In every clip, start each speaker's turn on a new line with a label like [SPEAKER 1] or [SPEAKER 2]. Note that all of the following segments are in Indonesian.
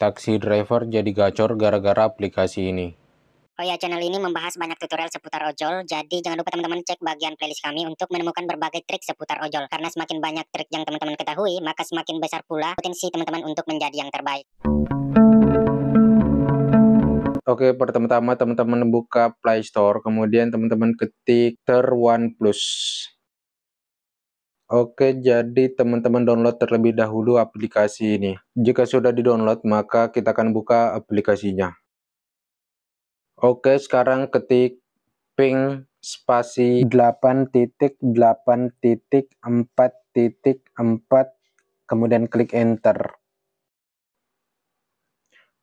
[SPEAKER 1] Taksi driver jadi gacor gara-gara aplikasi ini.
[SPEAKER 2] Oh ya, channel ini membahas banyak tutorial seputar ojol, jadi jangan lupa teman-teman cek bagian playlist kami untuk menemukan berbagai trik seputar ojol. Karena semakin banyak trik yang teman-teman ketahui, maka semakin besar pula potensi teman-teman untuk menjadi yang terbaik.
[SPEAKER 1] Oke, pertama-tama teman-teman buka Play Store, kemudian teman-teman ketik Ter One Plus. Oke, jadi teman-teman download terlebih dahulu aplikasi ini. Jika sudah di-download, maka kita akan buka aplikasinya. Oke, sekarang ketik ping spasi 8.8.4.4, kemudian klik enter.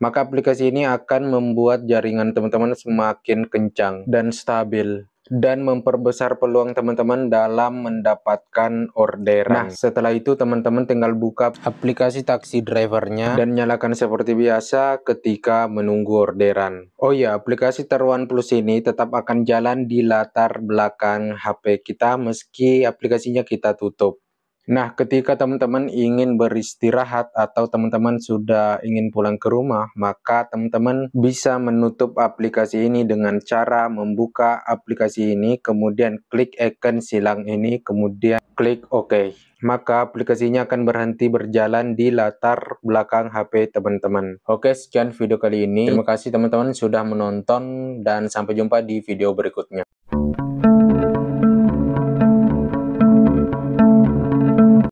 [SPEAKER 1] Maka aplikasi ini akan membuat jaringan teman-teman semakin kencang dan stabil dan memperbesar peluang teman-teman dalam mendapatkan orderan. Nah, setelah itu teman-teman tinggal buka aplikasi taksi drivernya dan nyalakan seperti biasa ketika menunggu orderan. Oh ya, aplikasi Teruan Plus ini tetap akan jalan di latar belakang HP kita meski aplikasinya kita tutup. Nah, ketika teman-teman ingin beristirahat atau teman-teman sudah ingin pulang ke rumah, maka teman-teman bisa menutup aplikasi ini dengan cara membuka aplikasi ini, kemudian klik icon silang ini, kemudian klik OK. Maka aplikasinya akan berhenti berjalan di latar belakang HP teman-teman. Oke, sekian video kali ini. Terima kasih teman-teman sudah menonton dan sampai jumpa di video berikutnya.